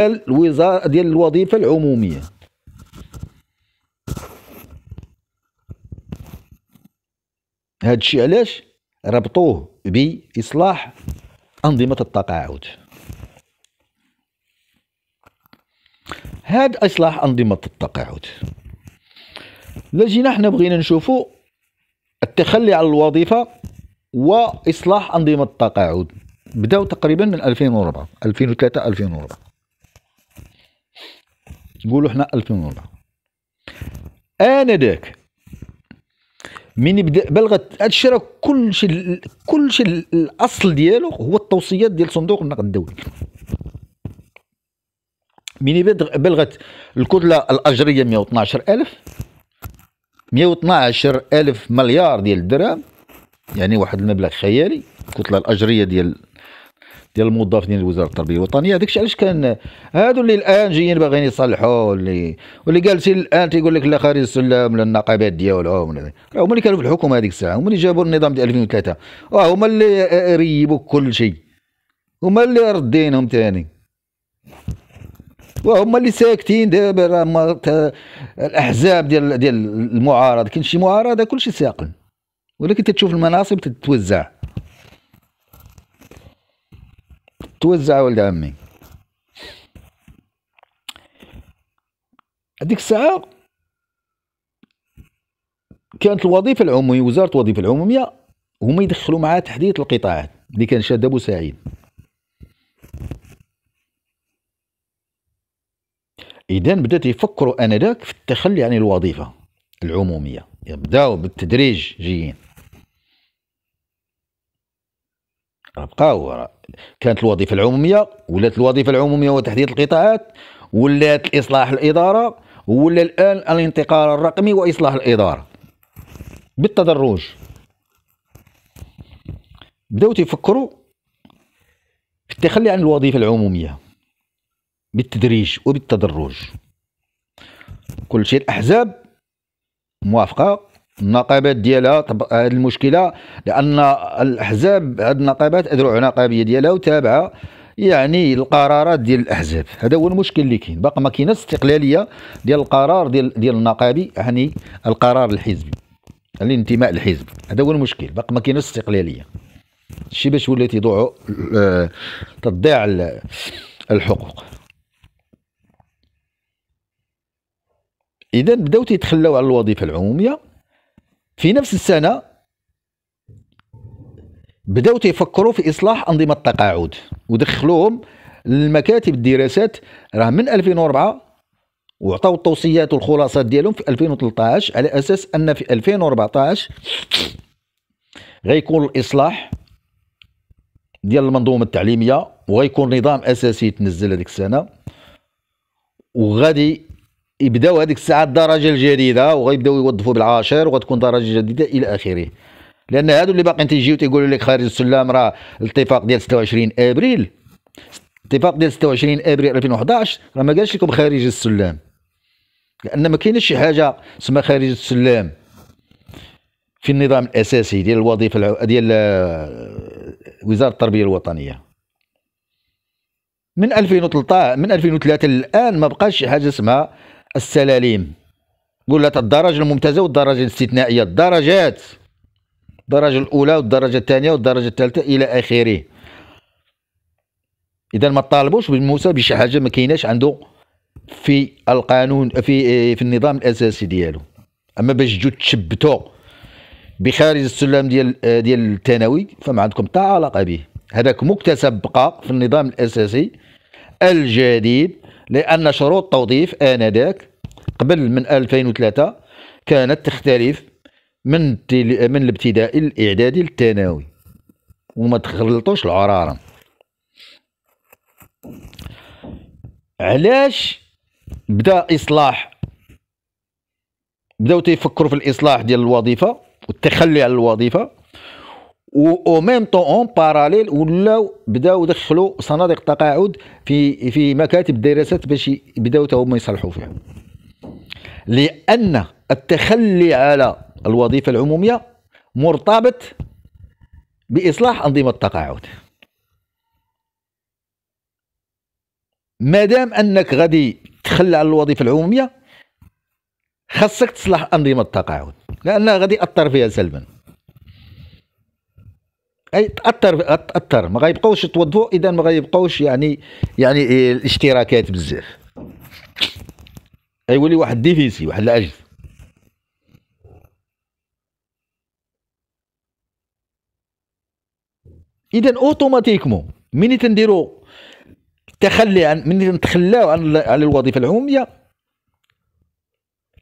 ديال الوزاره ديال الوظيفه العموميه هذا الشيء علاش ربطوه باصلاح انظمه التقاعد هذا اصلاح انظمه التقاعد لا جينا حنا بغينا نشوفو التخلي على الوظيفه واصلاح انظمه التقاعد بداو تقريبا من 2004 2003 2004 تقولوا احنا 2000 دولار انذاك من بدا بلغت هادشي راه كلشي كلشي الاصل ديالو هو التوصيات ديال صندوق النقد الدولي من بلغت الكتله الاجريه 112000 112 ألف مليار ديال الدرهم يعني واحد المبلغ خيالي الكتله الاجريه ديال ديال الموظفين ديال وزاره التربيه الوطنيه داكشي علاش كان هادو اللي الان جايين باغيين يصلحوا واللي واللي جالسين الان تيقول لك لا خارج ولا النقابات ديالهم راه هما اللي كانوا في الحكومه هذيك الساعه هما اللي جابوا النظام ديال 2003 راه هما اللي ريبوا كل شيء هما اللي ردينهم ثاني وهما اللي ساكتين دابا راه الاحزاب ديال ديال المعارضه كاين شي معارضه كلشي ساقل ولكن تتشوف المناصب تتوزع توزع ولد عمي هذيك الساعة كانت الوظيفة العمومية وزارة الوظيفة العمومية هما يدخلوا معاه تحديث القطاعات اللي كان شاد أبو سعيد إذا بدات يفكروا آنذاك في التخلي عن الوظيفة العمومية يبداو بالتدريج جايين بقاو كانت الوظيفه العموميه ولات الوظيفه العموميه وتحديد القطاعات ولات اصلاح الاداره ولا الان الانتقال الرقمي واصلاح الاداره بالتدرج بداو تفكروا في التخلي عن الوظيفه العموميه بالتدريج وبالتدرج كل شيء الاحزاب موافقه النقابات ديالها طب هذه المشكله لان الاحزاب هذه النقابات ادرع نقابيه ديالها وتابعه يعني القرارات ديال الاحزاب هذا هو المشكل اللي كاين باقي ما كاينه استقلاليه ديال القرار ديال ديال النقابي يعني القرار الحزبي الانتماء للحزب هذا هو المشكل باقي ما كاينه استقلاليه شي باش ولات يضيعوا آه، تضيع الحقوق اذا بداو تيتخلاو على الوظيفه العموميه في نفس السنة بداو تيفكروا في إصلاح أنظمة التقاعد ودخلوهم للمكاتب الدراسات راه من 2004 وعطاو التوصيات والخلاصات ديالهم في 2013 على أساس أن في 2014 غيكون الإصلاح ديال المنظومة التعليمية وغيكون نظام أساسي تنزل هذيك السنة وغادي يبداو هذيك الساعه الدرجه الجديده وغيبداو يوظفوا بالعاشر وغتكون درجه جديده الى اخره لان هادو اللي باقيين تيجيو تيقولوا لك خارج السلام راه الاتفاق ديال 26 ابريل الاتفاق ديال 26 ابريل 2011 راه ما قالش لكم خارج السلام لان ما كاينش شي حاجه اسمها خارج السلام في النظام الاساسي ديال الوظيفه ديال آه، وزاره التربيه الوطنيه من 2013 من 2003 للان ما بقاش شي حاجه اسمها السلاليم قلنا الدرجة الممتازة والدرجة الاستثنائية الدرجات الدرجة الأولى والدرجة الثانية والدرجة الثالثة إلى آخره إذا ما طالبوش بالموسى بشي حاجة ما كايناش عنده في القانون في في النظام الأساسي ديالو أما باش تجو تشبتو بخارج السلم ديال ديال الثانوي فما عندكم حتى علاقة به هذاك مكتسب بقى في النظام الأساسي الجديد لأن شروط التوظيف آنذاك قبل من 2003 كانت تختلف من من الابتدائي الاعدادي للثانوي وما تخلطوش العرارة علاش بدا اصلاح بداو تيفكروا في الاصلاح ديال الوظيفه والتخلي على الوظيفه و ميم طون اون باراليل ولاو بداو دخلوا صناديق التقاعد في في مكاتب الدراسات باش بداو تا هما يصلحوا فيها لأن التخلي على الوظيفة العمومية مرتبط بإصلاح أنظمة التقاعد ما دام أنك غادي تخلى على الوظيفة العمومية خاصك تصلح أنظمة التقاعد لأنها غادي ياثر فيها سلبا اي تاثر تاثر ما غيبقاوش يتوظفوا اذا ما غيبقاوش يعني يعني إيه، الاشتراكات بزاف غيولي واحد ديفيسي واحد العجز اذا اوتوماتيكمون ملي تنديرو التخلي عن ملي نتخلاو عن على الوظيفه العموميه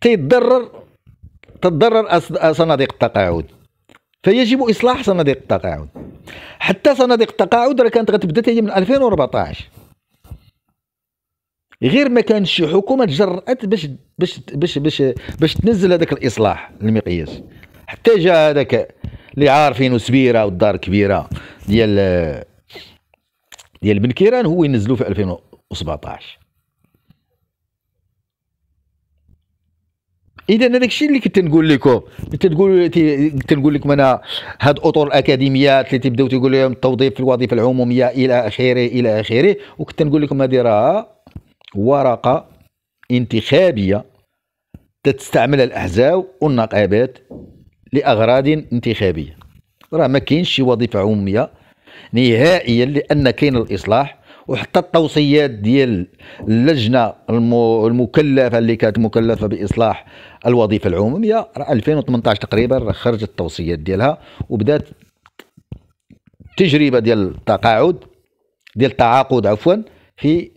تيتضرر تتضرر صناديق التقاعد فيجب اصلاح صناديق التقاعد حتى صناديق التقاعد راه كانت غتبدا هي من 2014 غير ما كانش شي حكومه تجرات باش باش باش باش باش تنزل هذاك الاصلاح المقياس حتى جا هذاك اللي عارفينه سبيره والدار كبيره ديال ديال بن كيران هو ينزلو في 2017 اذا هذاك الشيء اللي كنت نقول لكم كنت تقول كنت نقول لكم انا هاد اطر الاكاديميات اللي تبداو تقول لهم التوظيف في الوظيفه العموميه الى اخره الى اخره وكنت نقول لكم هذه راه ورقة انتخابية تستعمل الأحزاب والنقابات لأغراض انتخابية راه ما كاينش شي وظيفة عمومية نهائيا لأن كاين الإصلاح وحتى التوصيات ديال اللجنه المكلفه اللي كانت مكلفه باصلاح الوظيفه العموميه راه 2018 تقريبا خرجت التوصيات ديالها وبدات التجربه ديال التقاعد ديال التعاقد عفوا في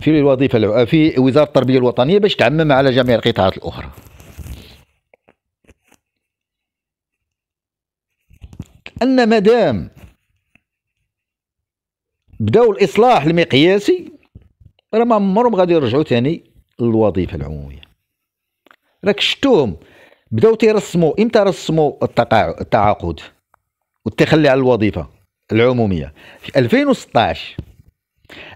في الوظيفه في وزاره التربيه الوطنيه باش تعمم على جميع القطاعات الاخرى ان مدام بداو الاصلاح المقياسي راه ما عمرهم غادي يرجعوا ثاني للوظيفه العموميه راك شفتوهم بداو تيرسموا امتى رسموا التعاقد والتخلي على الوظيفه العموميه في 2016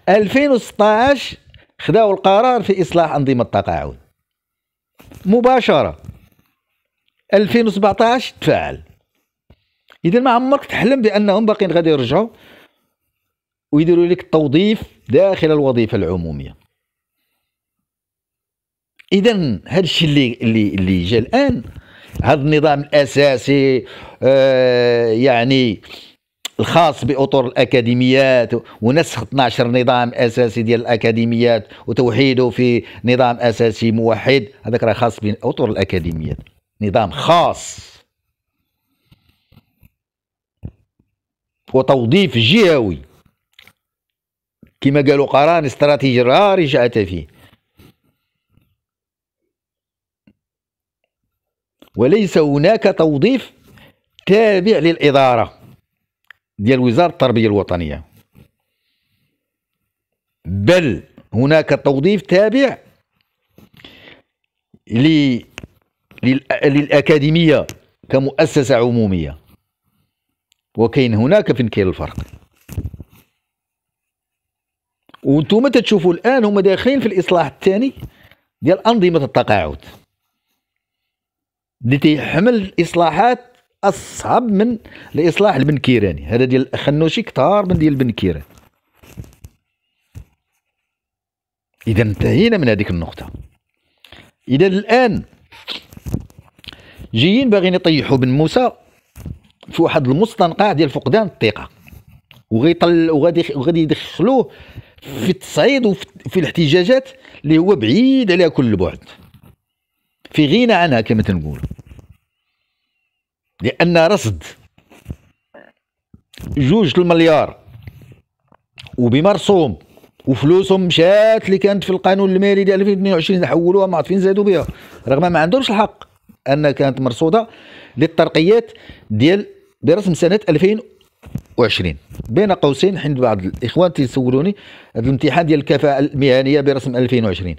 2016 خداو القرار في اصلاح انظمه التقاعد مباشره 2017 تفاعل اذا ما عمرك تحلم بانهم باقيين غادي يرجعوا ويديروا لك التوظيف داخل الوظيفه العموميه اذا هذا الشيء اللي اللي اللي جا الان هذا النظام الاساسي آه يعني الخاص باطر الاكاديميات ونسخ 12 نظام اساسي ديال الاكاديميات وتوحيده في نظام اساسي موحد هذاك راه خاص باطر الاكاديميات نظام خاص وتوظيف جهوي كما قالوا قرار استراتيجي راه رجعت فيه وليس هناك توظيف تابع للإدارة ديال وزاره التربيه الوطنيه بل هناك توظيف تابع للأكاديمية كمؤسسة عمومية وكاين هناك فين كاين الفرق وانتم تشوفوا الان هما داخلين في الاصلاح الثاني ديال انظمه التقاعد اللي تيحمل اصلاحات اصعب من الاصلاح البن كيراني هذا ديال الخنوشي كثار من ديال البن اذا انتهينا من هذيك النقطه اذا الان جايين باغيين يطيحوا بن موسى في واحد المستنقع ديال فقدان الثقه وغيطل وغادي وغادي يدخلوه في التصعيد وفي الاحتجاجات اللي هو بعيد عليها كل البعد في غنى عنها كما تنقول لأن رصد جوج المليار وبمرسوم وفلوسهم مشات اللي كانت في القانون المالي ديال 2022 حولوها ما فين زادوا بها رغم ما عندهمش الحق ان كانت مرصوده للترقيات ديال برسم سنه 2020 بين قوسين حين بعض الاخوان تيسولوني هذا الامتحان ديال الكفاءه المهنيه برسم 2020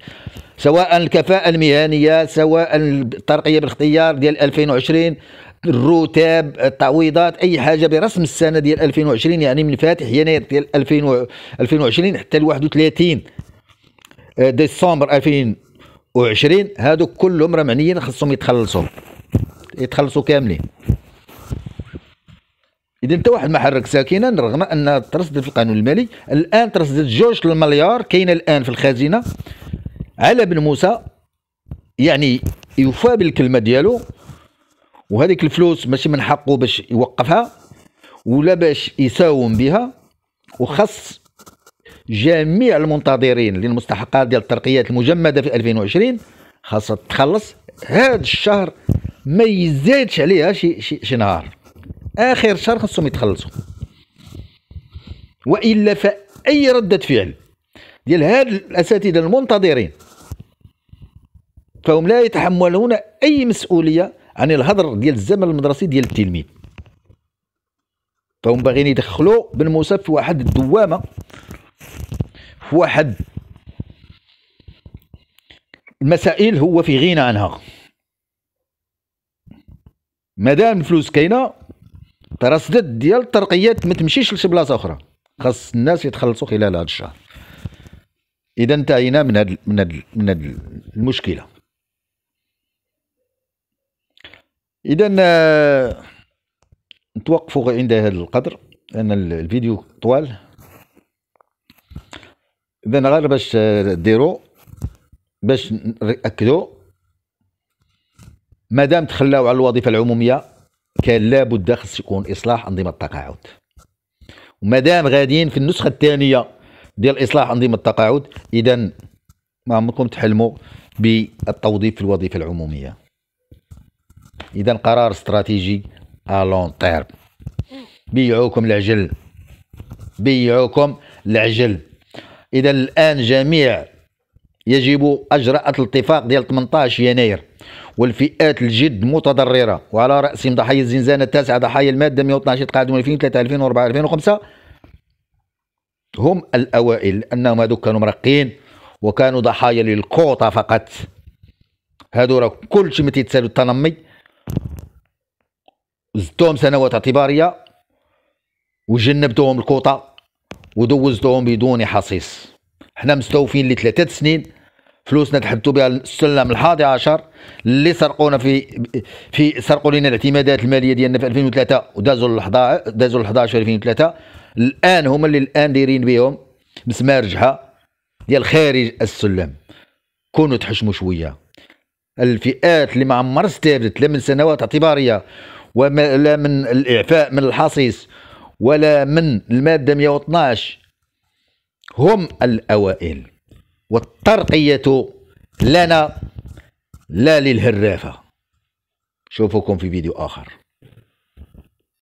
سواء الكفاءه المهنيه سواء الترقيه بالاختيار ديال 2020 الرتاب التعويضات اي حاجه برسم السنه ديال 2020 يعني من فاتح يناير ديال 2020 حتى ل 31 آه، ديسمبر 2020 هادو كلهم راه معنيين خصهم يتخلصوا يتخلصوا كاملين اذا انت واحد ما حرك ساكنا رغم ان ترصدت في القانون المالي الان ترصدت جوج المليار كاينه الان في الخزينه على بن موسى يعني يوفى بالكلمه ديالو وهذيك الفلوس ماشي من حقه باش يوقفها ولا باش يساوم بها وخص جميع المنتظرين للمستحقات ديال الترقيات المجمده في 2020 خاصها تخلص هذا الشهر ما يزيدش عليها شي شي, شي نهار اخر شهر خصهم يتخلصوا والا فاي رده فعل ديال هاد الاساتذه المنتظرين فهم لا يتحملون اي مسؤوليه عن الهضر ديال الزمن المدرسي ديال التلميذ فهم باغيين يدخلوا بن موسى في واحد الدوامه في واحد المسائل هو في غنى عنها مادام الفلوس كاينه ترى ديال الترقيات ما تمشيش لشي بلاصه اخرى خاص الناس يتخلصوا خلال هذا الشهر اذا انتهينا من هاد من هاد من هاد المشكله اذا آه، نتوقفوا عند هذا القدر لان الفيديو طوال اذا غير باش آه، ديرو باش ناكدو مادام تخلاو على الوظيفه العموميه كان لابد خص يكون اصلاح انظمه التقاعد ومادام غاديين في النسخه الثانيه ديال اصلاح انظمه التقاعد اذا ما عمركم تحلموا بالتوظيف في الوظيفه العموميه إذا قرار استراتيجي ألون تيرم بيعوكم العجل بيعوكم العجل إذا الآن جميع يجب إجراء الاتفاق ديال 18 يناير والفئات الجد متضررة وعلى رأسهم ضحايا الزنزانة التاسعة ضحايا المادة 112 تقاعدوا 2003 2004 2005 هم الأوائل لأنهم هذوك كانوا مرقين وكانوا ضحايا للكوطة فقط هذو راه كلشي ما تيتسالوا التنمي زدتهم سنوات اعتباريه وجنبتهم الكوطه ودوزتهم بدون حصيص حنا مستوفين لثلاثه سنين فلوسنا تحدثوا بها السلم الحادي عشر اللي سرقونا في في سرقوا لنا الاعتمادات الماليه ديالنا في 2003 ودازوا 11 دازوا ال 11 2003 الان هما اللي الان دايرين بهم مسمار ديال خارج السلم كونوا تحشموا شويه الفئات اللي ما عمر استفدت لا من سنوات اعتباريه ولا من الإعفاء من الحصيص ولا من المادة 112 هم الأوائل والترقية لنا لا للهرافة شوفكم في فيديو آخر